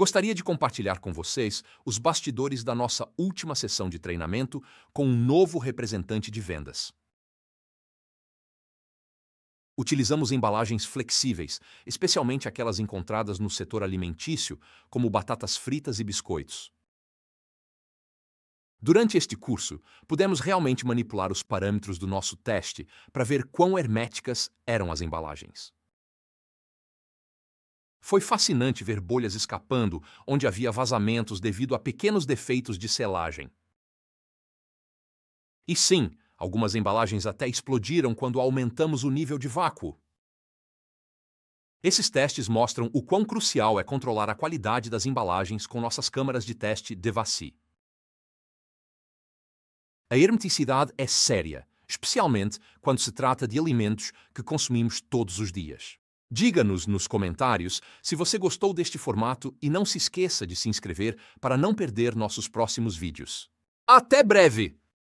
Gostaria de compartilhar com vocês os bastidores da nossa última sessão de treinamento com um novo representante de vendas. Utilizamos embalagens flexíveis, especialmente aquelas encontradas no setor alimentício, como batatas fritas e biscoitos. Durante este curso, pudemos realmente manipular os parâmetros do nosso teste para ver quão herméticas eram as embalagens. Foi fascinante ver bolhas escapando, onde havia vazamentos devido a pequenos defeitos de selagem. E sim, algumas embalagens até explodiram quando aumentamos o nível de vácuo. Esses testes mostram o quão crucial é controlar a qualidade das embalagens com nossas câmaras de teste Devassi. A hermeticidade é séria, especialmente quando se trata de alimentos que consumimos todos os dias. Diga-nos nos comentários se você gostou deste formato e não se esqueça de se inscrever para não perder nossos próximos vídeos. Até breve!